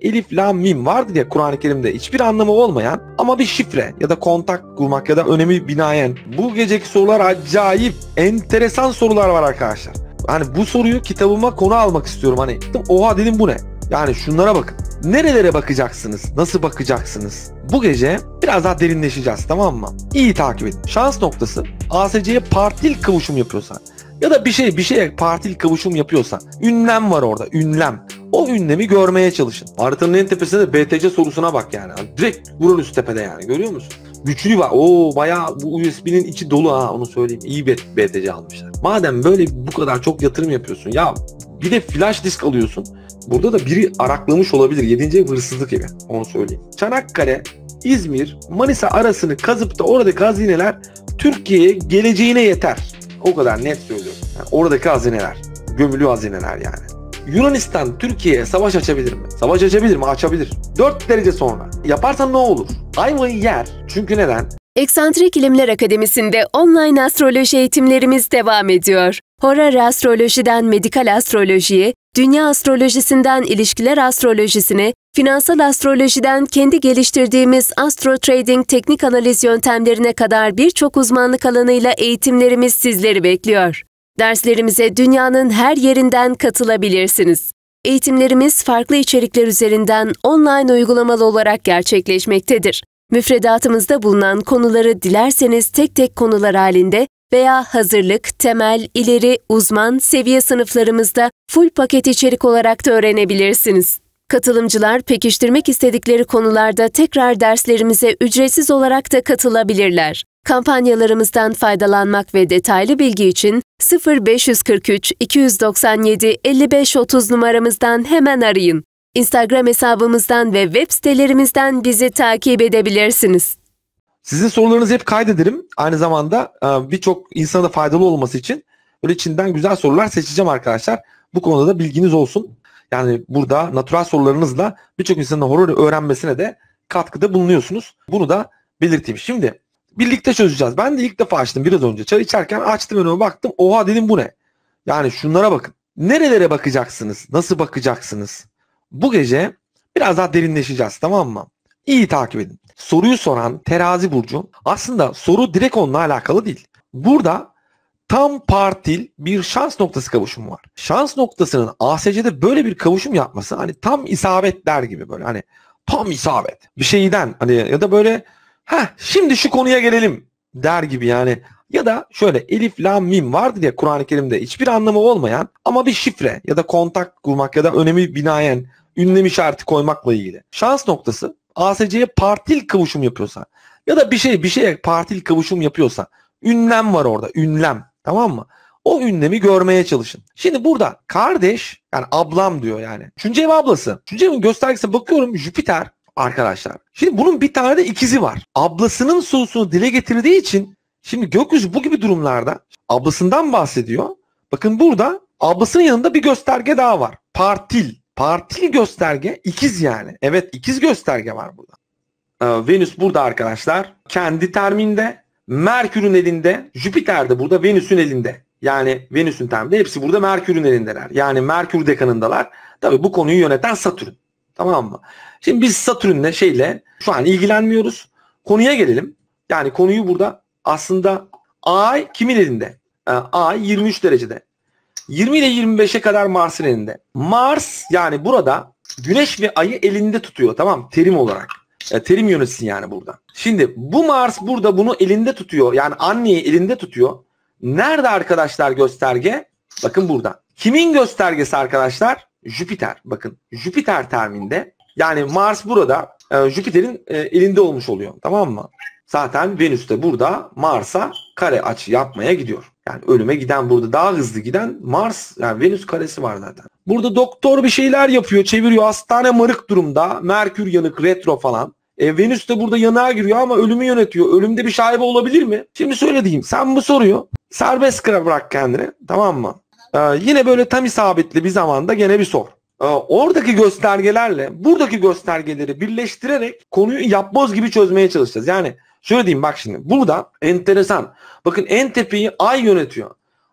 Elif, Lam, Mim vardır ya Kur'an-ı Kerim'de hiçbir anlamı olmayan ama bir şifre ya da kontak kurmak ya da önemi binaen. Bu geceki sorular acayip enteresan sorular var arkadaşlar. Hani bu soruyu kitabıma konu almak istiyorum hani. Oha dedim bu ne? Yani şunlara bakın. Nerelere bakacaksınız? Nasıl bakacaksınız? Bu gece biraz daha derinleşeceğiz tamam mı? İyi takip edin. Şans noktası ASC'ye partil kavuşum yapıyorsan ya da bir şey bir şeye partil kavuşum yapıyorsan ünlem var orada ünlem o ünlemi görmeye çalışın. Haritanın en tepesinde BTC sorusuna bak yani. Hani direkt vurun üst tepede yani görüyor musun? Güçlü var. Oo bayağı bu USB'nin içi dolu ha onu söyleyeyim. İyi bir BTC almışlar. Madem böyle bu kadar çok yatırım yapıyorsun ya bir de flash disk alıyorsun. Burada da biri araklamış olabilir. 7. hırsızlık gibi. Onu söyleyeyim. Çanakkale, İzmir, Manisa arasını kazıp da oradaki hazineler Türkiye'ye geleceğine yeter. O kadar net söylüyorum. Yani oradaki hazineler. Gömülü hazineler yani. Yunanistan Türkiye'ye savaş açabilir mi? Savaş açabilir mi? Açabilir. 4 derece sonra. Yaparsan ne olur? Ayvayı yer. Çünkü neden? Eksantrik İlimler Akademisi'nde online astroloji eğitimlerimiz devam ediyor. Horar astrolojiden medikal astrolojiye, dünya astrolojisinden ilişkiler astrolojisine, finansal astrolojiden kendi geliştirdiğimiz astro trading teknik analiz yöntemlerine kadar birçok uzmanlık alanıyla eğitimlerimiz sizleri bekliyor. Derslerimize dünyanın her yerinden katılabilirsiniz. Eğitimlerimiz farklı içerikler üzerinden online uygulamalı olarak gerçekleşmektedir. Müfredatımızda bulunan konuları dilerseniz tek tek konular halinde veya hazırlık, temel, ileri, uzman seviye sınıflarımızda full paket içerik olarak da öğrenebilirsiniz. Katılımcılar pekiştirmek istedikleri konularda tekrar derslerimize ücretsiz olarak da katılabilirler. Kampanyalarımızdan faydalanmak ve detaylı bilgi için 0543 297 5530 numaramızdan hemen arayın. Instagram hesabımızdan ve web sitelerimizden bizi takip edebilirsiniz. Sizin sorularınızı hep kaydederim. Aynı zamanda e, birçok insana da faydalı olması için böyle içinden güzel sorular seçeceğim arkadaşlar. Bu konuda da bilginiz olsun. Yani burada natural sorularınızla birçok insanın horror öğrenmesine de katkıda bulunuyorsunuz. Bunu da belirteyim. Şimdi birlikte çözeceğiz. Ben de ilk defa açtım biraz önce. Çay içerken açtım önüme baktım. Oha dedim bu ne? Yani şunlara bakın. Nerelere bakacaksınız? Nasıl bakacaksınız? Bu gece biraz daha derinleşeceğiz tamam mı? İyi takip edin. Soruyu soran terazi burcu aslında soru direkt onunla alakalı değil. Burada tam partil bir şans noktası kavuşumu var. Şans noktasının ASC'de böyle bir kavuşum yapması hani tam isabetler gibi böyle hani tam isabet. Bir şeyden hani ya da böyle ha şimdi şu konuya gelelim der gibi yani. Ya da şöyle elif lam mim vardır ya Kur'an-ı Kerim'de hiçbir anlamı olmayan ama bir şifre ya da kontak kurmak ya da önemi binaen ünlem işareti koymakla ilgili. Şans noktası ASC'ye partil kavuşum yapıyorsa ya da bir şey bir şeye partil kavuşum yapıyorsa ünlem var orada ünlem Tamam mı? O ünlemi görmeye çalışın. Şimdi burada kardeş yani ablam diyor yani. Üçüncü ev ablası. Üçüncü evin göstergesine bakıyorum Jüpiter arkadaşlar. Şimdi bunun bir tane de ikizi var. Ablasının sorusunu dile getirdiği için şimdi gökyüzü bu gibi durumlarda ablasından bahsediyor. Bakın burada ablasının yanında bir gösterge daha var. Partil. Partil gösterge ikiz yani. Evet ikiz gösterge var burada. Ee, Venüs burada arkadaşlar. Kendi terminde Merkür'ün elinde, Jüpiter de burada, Venüs'ün elinde. Yani Venüs'ün temde hepsi burada Merkür'ün elindeler. Yani Merkür dekanındalar. Tabi bu konuyu yöneten Satürn. Tamam mı? Şimdi biz Satürn'le şeyle şu an ilgilenmiyoruz. Konuya gelelim. Yani konuyu burada aslında Ay kimin elinde? Ee, Ay 23 derecede. 20 ile 25'e kadar Mars'ın elinde. Mars yani burada Güneş ve Ay'ı elinde tutuyor tamam terim olarak. E, terim yönetsin yani burada. Şimdi bu Mars burada bunu elinde tutuyor. Yani anneyi elinde tutuyor. Nerede arkadaşlar gösterge? Bakın burada. Kimin göstergesi arkadaşlar? Jüpiter. Bakın Jüpiter terminde. Yani Mars burada e, Jüpiter'in e, elinde olmuş oluyor. Tamam mı? Zaten Venüs de burada Mars'a kare açı yapmaya gidiyor. Yani ölüme giden burada daha hızlı giden Mars yani Venüs karesi var zaten. Burada doktor bir şeyler yapıyor, çeviriyor. Hastane marık durumda. Merkür yanık, retro falan. E, Venüs de burada yanağa giriyor ama ölümü yönetiyor. Ölümde bir şaibe olabilir mi? Şimdi söyle diyeyim. Sen bu soruyu serbest bırak kendini. Tamam mı? E, yine böyle tam isabetli bir zamanda gene bir sor e, oradaki göstergelerle buradaki göstergeleri birleştirerek konuyu yapboz gibi çözmeye çalışacağız. Yani şöyle diyeyim bak şimdi burada enteresan. Bakın en tepeyi ay yönetiyor.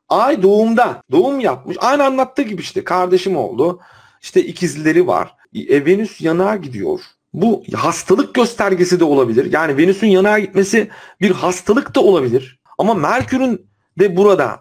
Ay doğumda doğum yapmış. Aynı anlattığı gibi işte kardeşim oldu. İşte ikizleri var. E, Venüs yanağa gidiyor. Bu hastalık göstergesi de olabilir. Yani Venüs'ün yanağa gitmesi bir hastalık da olabilir. Ama Merkür'ün de burada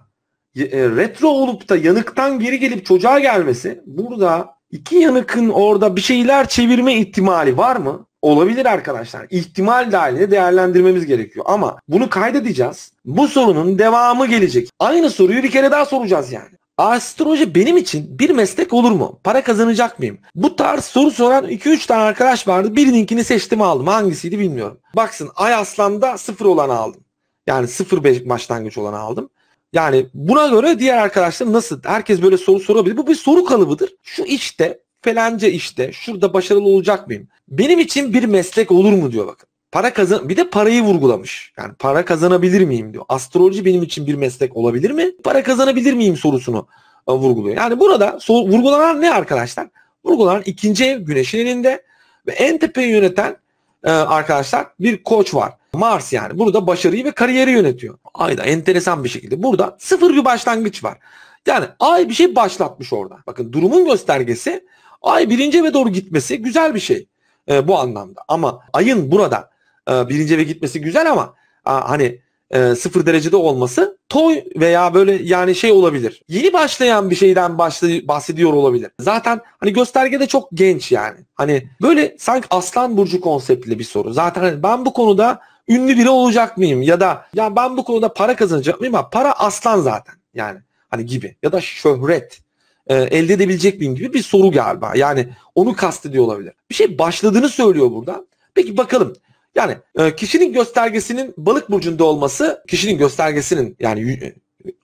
e, e, retro olup da yanıktan geri gelip çocuğa gelmesi burada iki yanıkın orada bir şeyler çevirme ihtimali var mı? Olabilir arkadaşlar. İhtimal dahilinde değerlendirmemiz gerekiyor. Ama bunu kaydedeceğiz. Bu sorunun devamı gelecek. Aynı soruyu bir kere daha soracağız yani. Astroloji benim için bir meslek olur mu? Para kazanacak mıyım? Bu tarz soru soran 2-3 tane arkadaş vardı. Birininkini seçtim aldım. Hangisiydi bilmiyorum. Baksın Ay Aslan'da 0 olanı aldım. Yani 0 başlangıç olanı aldım. Yani buna göre diğer arkadaşlar nasıl? Herkes böyle soru sorabilir. Bu bir soru kalıbıdır. Şu işte, felanca işte, şurada başarılı olacak mıyım? Benim için bir meslek olur mu diyor bakın. Para kazan bir de parayı vurgulamış. Yani para kazanabilir miyim diyor. Astroloji benim için bir meslek olabilir mi? Para kazanabilir miyim sorusunu e, vurguluyor. Yani burada so vurgulanan ne arkadaşlar? Vurgulanan ikinci ev güneşin elinde ve en tepeyi yöneten e, arkadaşlar bir koç var. Mars yani burada başarıyı ve kariyeri yönetiyor. Ayda enteresan bir şekilde burada sıfır bir başlangıç var. Yani ay bir şey başlatmış orada. Bakın durumun göstergesi ay birinci eve doğru gitmesi güzel bir şey e, bu anlamda. Ama ayın burada ee, birinci eve gitmesi güzel ama hani e, sıfır derecede olması toy veya böyle yani şey olabilir. Yeni başlayan bir şeyden başlay- bahsediyor olabilir. Zaten hani göstergede çok genç yani. Hani böyle sanki aslan burcu konseptli bir soru. Zaten hani ben bu konuda ünlü biri olacak mıyım ya da ya ben bu konuda para kazanacak mıyım? Ha, para aslan zaten yani hani gibi ya da şöhret e, elde edebilecek miyim gibi bir soru galiba. Yani onu kastediyor olabilir. Bir şey başladığını söylüyor burada. Peki bakalım yani e, kişinin göstergesinin balık burcunda olması, kişinin göstergesinin yani e,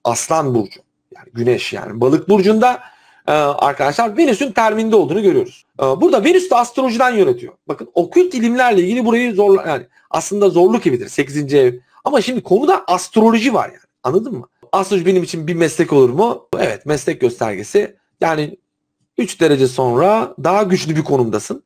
aslan burcu, yani güneş yani balık burcunda e, arkadaşlar Venüs'ün terminde olduğunu görüyoruz. burada Venüs de astrolojiden yönetiyor. Bakın okült ilimlerle ilgili burayı zor yani aslında zorluk evidir 8. ev. Ama şimdi konuda astroloji var yani. Anladın mı? Astroloji benim için bir meslek olur mu? Evet meslek göstergesi. Yani 3 derece sonra daha güçlü bir konumdasın.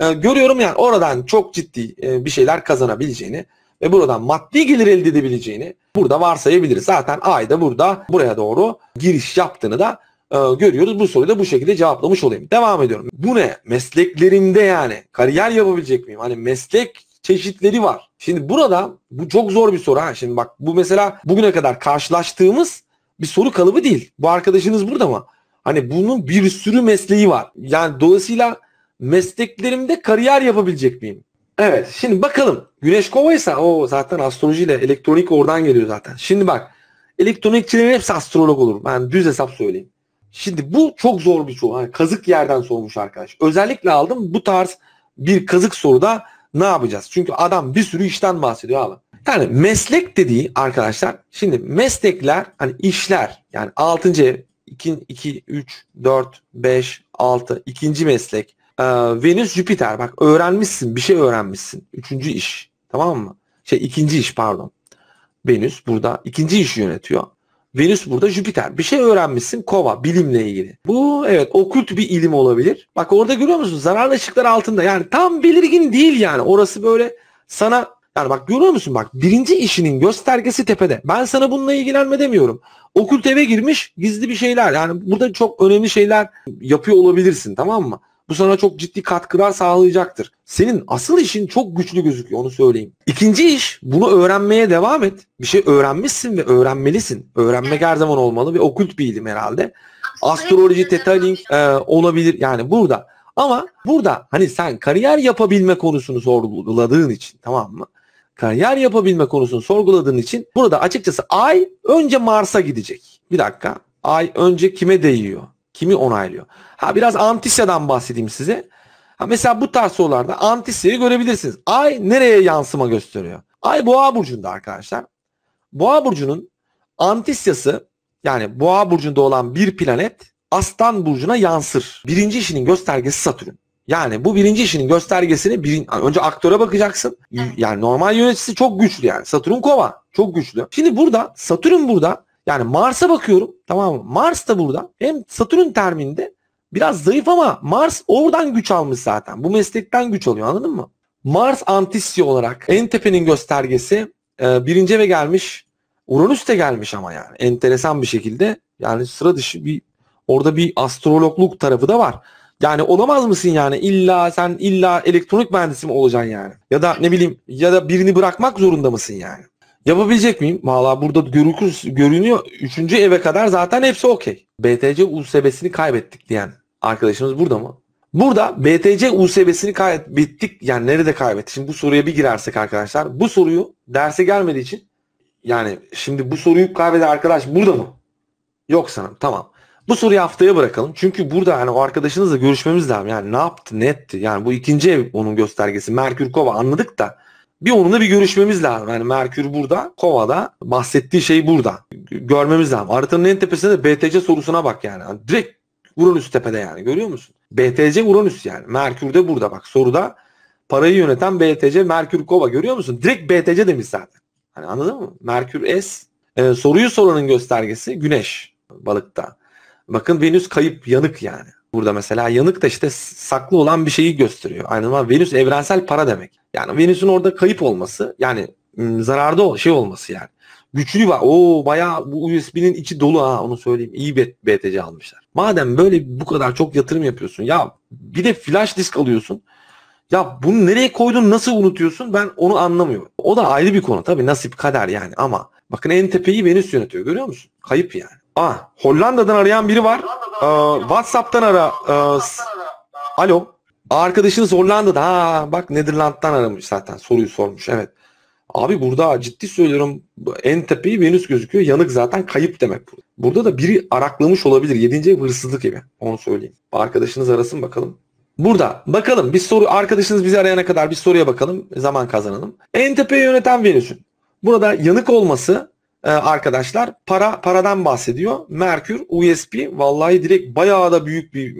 Ee, görüyorum yani oradan çok ciddi e, bir şeyler kazanabileceğini ve buradan maddi gelir elde edebileceğini burada varsayabiliriz. Zaten ayda burada buraya doğru giriş yaptığını da e, görüyoruz. Bu soruyu da bu şekilde cevaplamış olayım. Devam ediyorum. Bu ne? Mesleklerimde yani kariyer yapabilecek miyim? Hani meslek çeşitleri var. Şimdi burada bu çok zor bir soru ha. Şimdi bak bu mesela bugüne kadar karşılaştığımız bir soru kalıbı değil. Bu arkadaşınız burada mı? Hani bunun bir sürü mesleği var. Yani dolayısıyla mesleklerimde kariyer yapabilecek miyim? Evet şimdi bakalım. Güneş kovaysa o zaten astrolojiyle elektronik oradan geliyor zaten. Şimdi bak elektronikçilerin hepsi astrolog olur. Ben düz hesap söyleyeyim. Şimdi bu çok zor bir soru. Yani kazık yerden sormuş arkadaş. Özellikle aldım bu tarz bir kazık soruda ne yapacağız? Çünkü adam bir sürü işten bahsediyor abi. Yani meslek dediği arkadaşlar şimdi meslekler hani işler yani 6. ev 2, 2, 3, 4, 5, 6 ikinci meslek ee, Venüs Jüpiter bak öğrenmişsin bir şey öğrenmişsin. Üçüncü iş tamam mı? Şey ikinci iş pardon. Venüs burada ikinci işi yönetiyor. Venüs burada Jüpiter. Bir şey öğrenmişsin kova bilimle ilgili. Bu evet okült bir ilim olabilir. Bak orada görüyor musun zararlı ışıklar altında. Yani tam belirgin değil yani. Orası böyle sana yani bak görüyor musun bak birinci işinin göstergesi tepede. Ben sana bununla ilgilenme demiyorum. Okült eve girmiş gizli bir şeyler yani burada çok önemli şeyler yapıyor olabilirsin tamam mı? Bu sana çok ciddi katkılar sağlayacaktır. Senin asıl işin çok güçlü gözüküyor onu söyleyeyim. İkinci iş bunu öğrenmeye devam et. Bir şey öğrenmişsin ve öğrenmelisin. Öğrenme her zaman olmalı ve okült bir ilim herhalde. Astroloji, teta e, olabilir yani burada. Ama burada hani sen kariyer yapabilme konusunu sorguladığın için tamam mı? Kariyer yapabilme konusunu sorguladığın için burada açıkçası ay önce Mars'a gidecek. Bir dakika. Ay önce kime değiyor? Kimi onaylıyor? Ha biraz Antisya'dan bahsedeyim size. Ha mesela bu tarz sorularda Antisya'yı görebilirsiniz. Ay nereye yansıma gösteriyor? Ay Boğa burcunda arkadaşlar. Boğa burcunun Antisya'sı yani Boğa burcunda olan bir planet Aslan burcuna yansır. Birinci işinin göstergesi Satürn. Yani bu birinci işinin göstergesini birin, önce aktöre bakacaksın. Yani normal yöneticisi çok güçlü yani. Satürn kova. Çok güçlü. Şimdi burada Satürn burada yani Mars'a bakıyorum tamam mı? Mars da burada. Hem Satürn terminde biraz zayıf ama Mars oradan güç almış zaten. Bu meslekten güç alıyor anladın mı? Mars antisyo olarak en tepenin göstergesi e, birinci eve gelmiş. Uranüs de gelmiş ama yani enteresan bir şekilde. Yani sıra dışı bir orada bir astrologluk tarafı da var. Yani olamaz mısın yani illa sen illa elektronik mühendisi mi olacaksın yani? Ya da ne bileyim ya da birini bırakmak zorunda mısın yani? Yapabilecek miyim? Valla burada görükür, görünüyor. Üçüncü eve kadar zaten hepsi okey. BTC USB'sini kaybettik diyen arkadaşımız burada mı? Burada BTC USB'sini kaybettik. Yani nerede kaybetti? Şimdi bu soruya bir girersek arkadaşlar. Bu soruyu derse gelmediği için yani şimdi bu soruyu kaybeden arkadaş burada mı? Yok sanırım. Tamam. Bu soruyu haftaya bırakalım. Çünkü burada yani o arkadaşınızla görüşmemiz lazım. Yani ne yaptı, ne etti? Yani bu ikinci ev onun göstergesi. Merkür Kova anladık da bir onunla bir görüşmemiz lazım. Yani Merkür burada, Kova'da. Bahsettiği şey burada. Görmemiz lazım. Haritanın en tepesinde de BTC sorusuna bak yani. yani direkt Uranüs tepede yani görüyor musun? BTC Uranüs yani. Merkür de burada bak soruda. Parayı yöneten BTC Merkür Kova görüyor musun? Direkt BTC demiş zaten. Hani anladın mı? Merkür S. Ee, soruyu soranın göstergesi Güneş balıkta. Bakın Venüs kayıp yanık yani burada mesela yanık da işte saklı olan bir şeyi gösteriyor. Aynı zamanda Venüs evrensel para demek. Yani Venüs'ün orada kayıp olması yani zararda şey olması yani. Güçlü var. Oo bayağı bu USB'nin içi dolu ha onu söyleyeyim. İyi BTC almışlar. Madem böyle bu kadar çok yatırım yapıyorsun ya bir de flash disk alıyorsun. Ya bunu nereye koydun nasıl unutuyorsun ben onu anlamıyorum. O da ayrı bir konu tabii nasip kader yani ama bakın en tepeyi Venüs yönetiyor görüyor musun? Kayıp yani. Ah Hollanda'dan arayan biri var. Ee, WhatsApp'tan ara. Ee, Alo. Arkadaşınız Hollanda'da. Ha bak Netherland'dan aramış zaten. Soruyu sormuş. Evet. Abi burada ciddi söylüyorum en tepeyi Venüs gözüküyor. Yanık zaten kayıp demek. Burada da biri araklamış olabilir. Yedinci ev hırsızlık gibi. Onu söyleyeyim. Arkadaşınız arasın bakalım. Burada bakalım bir soru arkadaşınız bizi arayana kadar bir soruya bakalım. Zaman kazanalım. En tepeyi yöneten Venüs'ün. Burada yanık olması ee, arkadaşlar para paradan bahsediyor. Merkür, USB vallahi direkt bayağı da büyük bir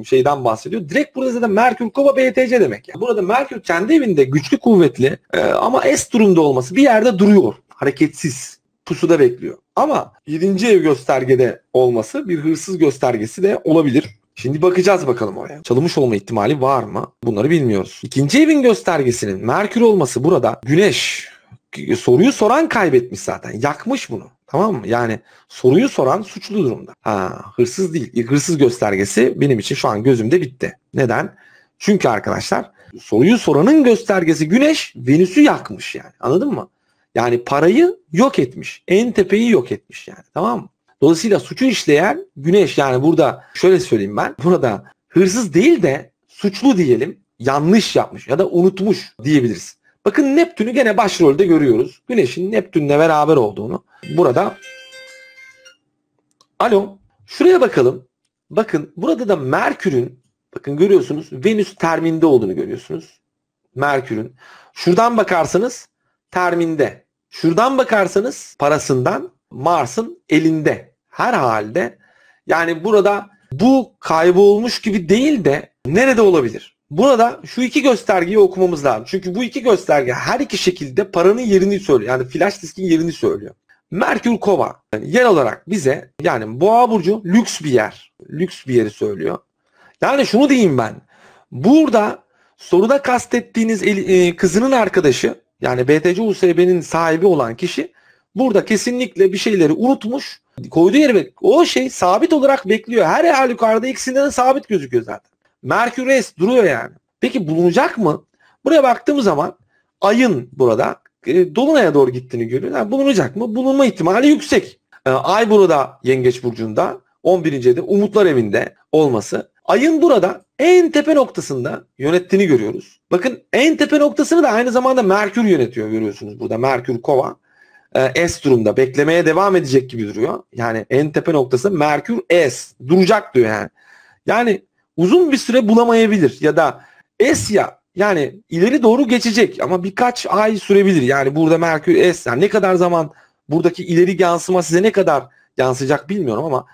e, şeyden bahsediyor. Direkt burada da Merkür kova BTC demek. Yani burada Merkür kendi evinde güçlü kuvvetli e, ama S durumda olması bir yerde duruyor. Hareketsiz pusuda bekliyor. Ama 7. ev göstergede olması bir hırsız göstergesi de olabilir. Şimdi bakacağız bakalım oraya. Çalınmış olma ihtimali var mı? Bunları bilmiyoruz. İkinci evin göstergesinin Merkür olması burada Güneş soruyu soran kaybetmiş zaten. Yakmış bunu. Tamam mı? Yani soruyu soran suçlu durumda. Ha, hırsız değil. Hırsız göstergesi benim için şu an gözümde bitti. Neden? Çünkü arkadaşlar soruyu soranın göstergesi güneş Venüs'ü yakmış yani. Anladın mı? Yani parayı yok etmiş. En tepeyi yok etmiş yani. Tamam mı? Dolayısıyla suçu işleyen güneş yani burada şöyle söyleyeyim ben. Burada hırsız değil de suçlu diyelim yanlış yapmış ya da unutmuş diyebiliriz. Bakın Neptün'ü gene başrolde görüyoruz. Güneş'in Neptün'le beraber olduğunu burada. Alo. Şuraya bakalım. Bakın burada da Merkür'ün bakın görüyorsunuz Venüs terminde olduğunu görüyorsunuz. Merkür'ün. Şuradan bakarsanız terminde. Şuradan bakarsanız parasından Mars'ın elinde. Her halde yani burada bu kaybolmuş gibi değil de nerede olabilir? Buna da şu iki göstergeyi okumamız lazım. Çünkü bu iki gösterge her iki şekilde paranın yerini söylüyor. Yani flash diskin yerini söylüyor. Merkür Kova yer olarak bize yani Boğa burcu lüks bir yer. Lüks bir yeri söylüyor. Yani şunu diyeyim ben. Burada soruda kastettiğiniz el, e, kızının arkadaşı yani BTC USB'nin sahibi olan kişi burada kesinlikle bir şeyleri unutmuş. Koyduğu yere o şey sabit olarak bekliyor. Her halükarda ikisinden sabit gözüküyor zaten. Merkür Rest duruyor yani. Peki bulunacak mı? Buraya baktığım zaman ayın burada e, Dolunay'a doğru gittiğini görüyoruz. Yani bulunacak mı? Bulunma ihtimali yüksek. E, ay burada Yengeç Burcu'nda 11. evde Umutlar Evi'nde olması. Ayın burada en tepe noktasında yönettiğini görüyoruz. Bakın en tepe noktasını da aynı zamanda Merkür yönetiyor görüyorsunuz burada. Merkür Kova. E, S durumda beklemeye devam edecek gibi duruyor. Yani en tepe noktası Merkür S duracak diyor yani. Yani uzun bir süre bulamayabilir ya da Esya yani ileri doğru geçecek ama birkaç ay sürebilir. Yani burada Merkür S yani ne kadar zaman buradaki ileri yansıma size ne kadar yansıyacak bilmiyorum ama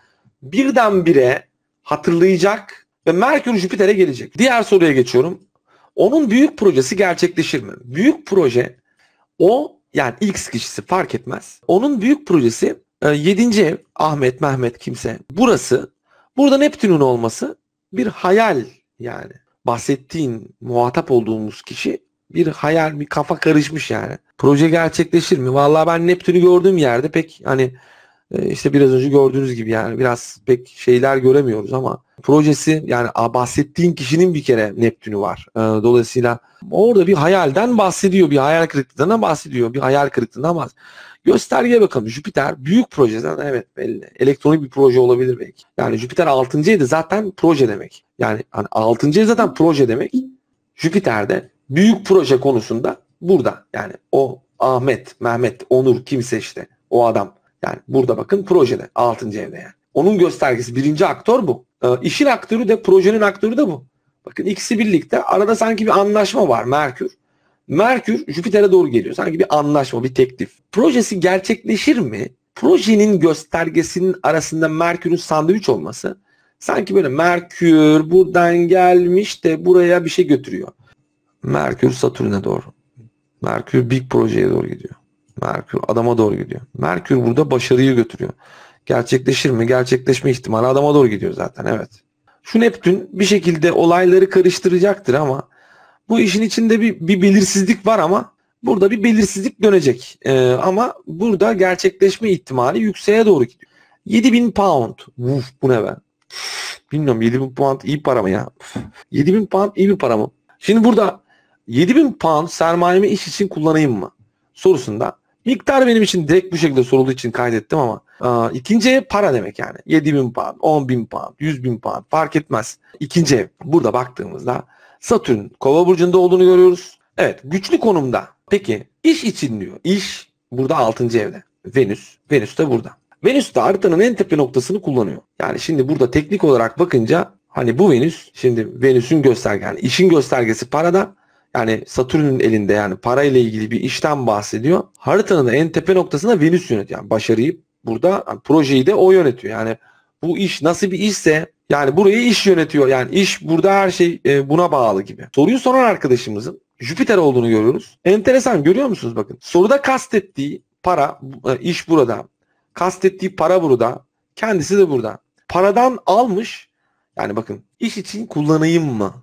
birdenbire hatırlayacak ve Merkür Jüpiter'e gelecek. Diğer soruya geçiyorum. Onun büyük projesi gerçekleşir mi? Büyük proje o yani X kişisi fark etmez. Onun büyük projesi 7. E, ev Ahmet, Mehmet kimse. Burası. Burada Neptün'ün olması bir hayal yani. Bahsettiğin, muhatap olduğumuz kişi bir hayal, bir kafa karışmış yani. Proje gerçekleşir mi? Vallahi ben Neptün'ü gördüğüm yerde pek hani e, işte biraz önce gördüğünüz gibi yani biraz pek şeyler göremiyoruz ama projesi yani bahsettiğin kişinin bir kere Neptün'ü var. E, dolayısıyla orada bir hayalden bahsediyor, bir hayal kırıklığından bahsediyor, bir hayal kırıklığından bahsediyor. Göstergeye bakalım Jüpiter büyük projeden evet belli. Elektronik bir proje olabilir belki. Yani Jüpiter 6. evde zaten proje demek. Yani hani 6. ev zaten proje demek. Jüpiter'de büyük proje konusunda burada. Yani o Ahmet, Mehmet, Onur kimse işte o adam yani burada bakın projede 6. evde yani. Onun göstergesi birinci aktör bu. E, işin aktörü de projenin aktörü de bu. Bakın ikisi birlikte arada sanki bir anlaşma var Merkür. Merkür Jüpiter'e doğru geliyor. Sanki bir anlaşma, bir teklif. Projesi gerçekleşir mi? Projenin göstergesinin arasında Merkür'ün sandviç olması sanki böyle Merkür buradan gelmiş de buraya bir şey götürüyor. Merkür Satürn'e doğru. Merkür big projeye doğru gidiyor. Merkür adama doğru gidiyor. Merkür burada başarıyı götürüyor. Gerçekleşir mi? Gerçekleşme ihtimali adama doğru gidiyor zaten evet. Şu Neptün bir şekilde olayları karıştıracaktır ama bu işin içinde bir, bir belirsizlik var ama burada bir belirsizlik dönecek. Ee, ama burada gerçekleşme ihtimali yükseğe doğru gidiyor. 7000 pound. Uf, bu ne be? bilmiyorum 7000 pound iyi para mı ya? 7000 pound iyi bir para mı? Şimdi burada 7000 pound sermayemi iş için kullanayım mı? Sorusunda Miktar benim için direkt bu şekilde sorulduğu için kaydettim ama e, ikinci ev para demek yani. 7 bin pound, 10 bin pound, 100 bin pound fark etmez. İkinci ev burada baktığımızda Satürn kova burcunda olduğunu görüyoruz. Evet güçlü konumda. Peki iş için diyor. İş burada 6. evde. Venüs. Venüs de burada. Venüs de haritanın en tepe noktasını kullanıyor. Yani şimdi burada teknik olarak bakınca hani bu Venüs şimdi Venüs'ün göstergesi yani işin göstergesi parada yani Satürn'ün elinde yani parayla ilgili bir işten bahsediyor. Haritanın en tepe noktasında Venüs yönetiyor. Yani başarıyı burada yani projeyi de o yönetiyor. Yani bu iş nasıl bir işse yani burayı iş yönetiyor. Yani iş burada her şey e, buna bağlı gibi. Soruyu soran arkadaşımızın Jüpiter olduğunu görüyoruz. Enteresan görüyor musunuz bakın. Soruda kastettiği para e, iş burada. Kastettiği para burada. Kendisi de burada. Paradan almış. Yani bakın iş için kullanayım mı?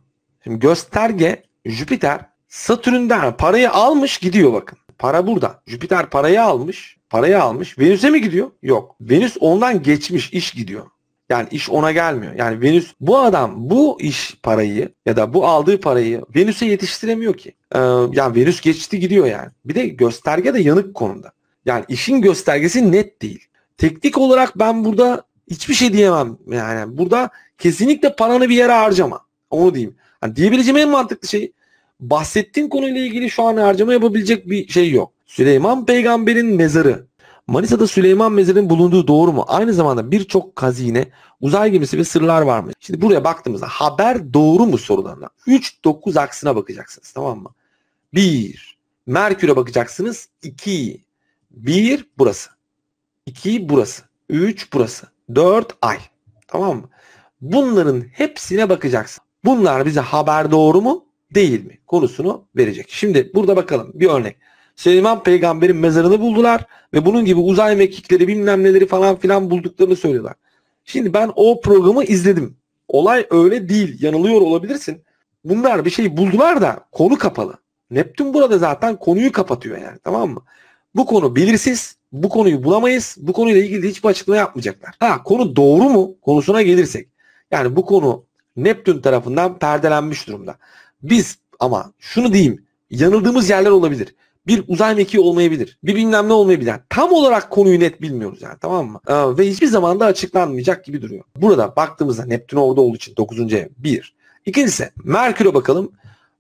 Şimdi gösterge Jüpiter Satürn'den parayı almış gidiyor bakın. Para burada. Jüpiter parayı almış. Parayı almış. Venüs'e mi gidiyor? Yok. Venüs ondan geçmiş iş gidiyor. Yani iş ona gelmiyor. Yani Venüs bu adam bu iş parayı ya da bu aldığı parayı Venüs'e yetiştiremiyor ki. Ee, yani Venüs geçti gidiyor yani. Bir de gösterge de yanık konuda Yani işin göstergesi net değil. Teknik olarak ben burada hiçbir şey diyemem. Yani burada kesinlikle paranı bir yere harcama. Onu diyeyim. Yani diyebileceğim en mantıklı şey Bahsettiğin konuyla ilgili şu an harcama yapabilecek bir şey yok. Süleyman peygamberin mezarı. Manisa'da Süleyman mezarının bulunduğu doğru mu? Aynı zamanda birçok kazine, uzay gemisi ve sırlar var mı? Şimdi buraya baktığımızda haber doğru mu sorularına 3-9 aksına bakacaksınız tamam mı? 1. Merkür'e bakacaksınız 2. 1 burası. 2 burası. 3 burası. 4 ay. Tamam mı? Bunların hepsine bakacaksın. Bunlar bize haber doğru mu? değil mi konusunu verecek. Şimdi burada bakalım bir örnek. Süleyman peygamberin mezarını buldular ve bunun gibi uzay mekikleri bilmem neleri falan filan bulduklarını söylüyorlar. Şimdi ben o programı izledim. Olay öyle değil. Yanılıyor olabilirsin. Bunlar bir şey buldular da konu kapalı. Neptün burada zaten konuyu kapatıyor yani tamam mı? Bu konu belirsiz. Bu konuyu bulamayız. Bu konuyla ilgili hiçbir açıklama yapmayacaklar. Ha konu doğru mu konusuna gelirsek. Yani bu konu Neptün tarafından perdelenmiş durumda. Biz ama şunu diyeyim yanıldığımız yerler olabilir. Bir uzay mekiği olmayabilir. Bir bilmem ne olmayabilir. Yani tam olarak konuyu net bilmiyoruz yani tamam mı? Ee, ve hiçbir zaman da açıklanmayacak gibi duruyor. Burada baktığımızda Neptün orada olduğu için 9. ev 1. İkincisi Merkür'e bakalım.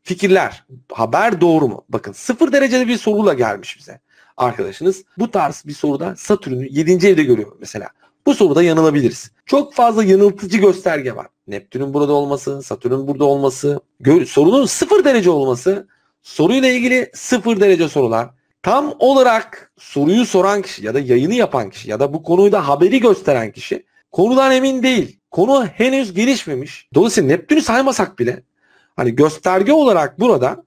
Fikirler, haber doğru mu? Bakın sıfır derecede bir soruyla gelmiş bize arkadaşınız. Bu tarz bir soruda Satürn'ü 7. evde görüyor mesela. Bu soruda yanılabiliriz. Çok fazla yanıltıcı gösterge var. Neptün'ün burada olması, Satürn'ün burada olması, sorunun sıfır derece olması, soruyla ilgili sıfır derece sorular, tam olarak soruyu soran kişi ya da yayını yapan kişi ya da bu konuyla haberi gösteren kişi konudan emin değil. Konu henüz gelişmemiş. Dolayısıyla Neptün'ü saymasak bile hani gösterge olarak burada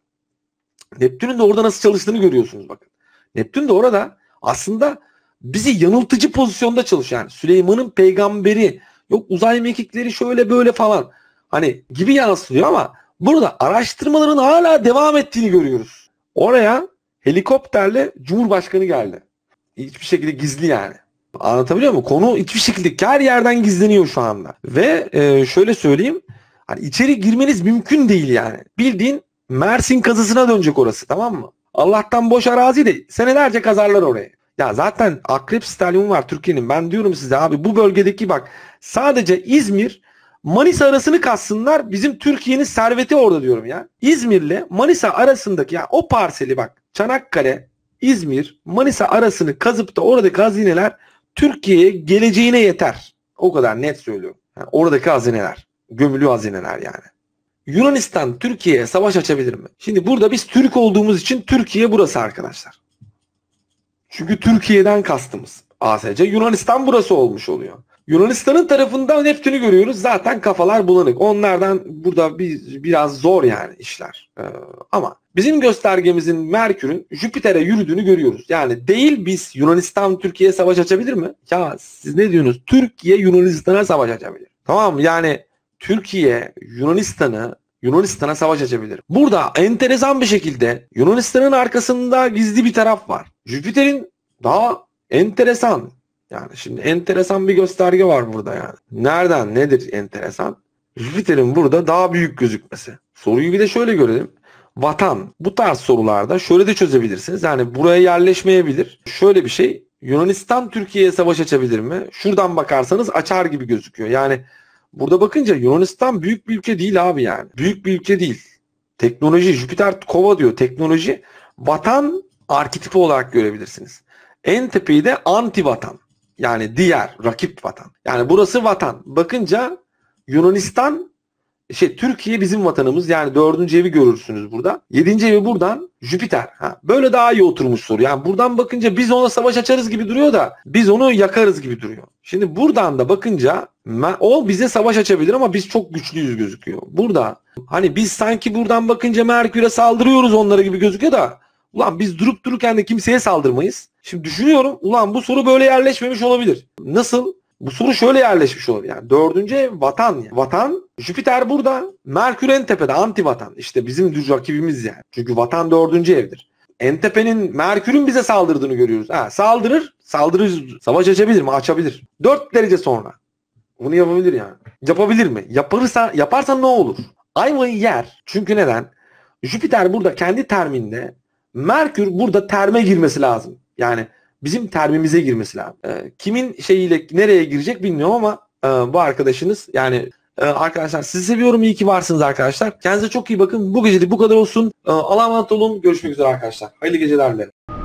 Neptün'ün de orada nasıl çalıştığını görüyorsunuz bakın. Neptün de orada aslında bizi yanıltıcı pozisyonda çalışıyor. Yani Süleyman'ın peygamberi Yok uzay mekikleri şöyle böyle falan. Hani gibi yansıtılıyor ama burada araştırmaların hala devam ettiğini görüyoruz. Oraya helikopterle Cumhurbaşkanı geldi. Hiçbir şekilde gizli yani. Anlatabiliyor muyum? Konu hiçbir şekilde her yerden gizleniyor şu anda. Ve e, şöyle söyleyeyim. Hani içeri girmeniz mümkün değil yani. Bildiğin Mersin kazısına dönecek orası tamam mı? Allah'tan boş arazi de senelerce kazarlar orayı. Ya zaten Akrep Stadyumu var Türkiye'nin. Ben diyorum size abi bu bölgedeki bak sadece İzmir Manisa arasını kassınlar. Bizim Türkiye'nin serveti orada diyorum ya. İzmir'le Manisa arasındaki ya o parseli bak Çanakkale, İzmir, Manisa arasını kazıp da oradaki hazineler Türkiye'ye geleceğine yeter. O kadar net söylüyorum. Yani oradaki hazineler. Gömülü hazineler yani. Yunanistan Türkiye'ye savaş açabilir mi? Şimdi burada biz Türk olduğumuz için Türkiye burası arkadaşlar. Çünkü Türkiye'den kastımız ASC. Yunanistan burası olmuş oluyor. Yunanistan'ın tarafından Neptün'ü görüyoruz. Zaten kafalar bulanık. Onlardan burada bir, biraz zor yani işler. Ee, ama bizim göstergemizin Merkür'ün Jüpiter'e yürüdüğünü görüyoruz. Yani değil biz Yunanistan Türkiye'ye savaş açabilir mi? Ya siz ne diyorsunuz? Türkiye Yunanistan'a savaş açabilir. Tamam yani Türkiye Yunanistan'ı Yunanistan'a savaş açabilir. Burada enteresan bir şekilde Yunanistan'ın arkasında gizli bir taraf var. Jüpiter'in daha enteresan yani şimdi enteresan bir gösterge var burada yani. Nereden nedir enteresan? Jüpiter'in burada daha büyük gözükmesi. Soruyu bir de şöyle görelim. Vatan bu tarz sorularda şöyle de çözebilirsiniz. Yani buraya yerleşmeyebilir. Şöyle bir şey Yunanistan Türkiye'ye savaş açabilir mi? Şuradan bakarsanız açar gibi gözüküyor. Yani Burada bakınca Yunanistan büyük bir ülke değil abi yani. Büyük bir ülke değil. Teknoloji, Jüpiter kova diyor teknoloji. Vatan arketipi olarak görebilirsiniz. En tepeyi de anti vatan. Yani diğer, rakip vatan. Yani burası vatan. Bakınca Yunanistan şey Türkiye bizim vatanımız yani dördüncü evi görürsünüz burada. Yedinci evi buradan Jüpiter. Ha, böyle daha iyi oturmuş soru. Yani buradan bakınca biz ona savaş açarız gibi duruyor da biz onu yakarız gibi duruyor. Şimdi buradan da bakınca o bize savaş açabilir ama biz çok güçlüyüz gözüküyor. Burada hani biz sanki buradan bakınca Merkür'e saldırıyoruz onlara gibi gözüküyor da ulan biz durup dururken de kimseye saldırmayız. Şimdi düşünüyorum ulan bu soru böyle yerleşmemiş olabilir. Nasıl? Bu soru şöyle yerleşmiş olabilir. Yani dördüncü ev vatan. Yani. Vatan Jüpiter burada. Merkür en tepede anti vatan. İşte bizim düz rakibimiz yani. Çünkü vatan dördüncü evdir. Entepe'nin Merkür'ün bize saldırdığını görüyoruz. Ha, saldırır, saldırır. Savaş açabilir mi? Açabilir. 4 derece sonra. Bunu yapabilir yani. Yapabilir mi? Yaparsa, yaparsa ne olur? Ayvayı yer. Çünkü neden? Jüpiter burada kendi terminde Merkür burada terme girmesi lazım. Yani bizim termimize girmesi lazım. E, kimin şeyiyle nereye girecek bilmiyorum ama e, bu arkadaşınız yani ee, arkadaşlar sizi seviyorum. iyi ki varsınız arkadaşlar. Kendinize çok iyi bakın. Bu gecelik bu kadar olsun. Ee, Allah'a emanet olun. Görüşmek üzere arkadaşlar. Hayırlı geceler dilerim.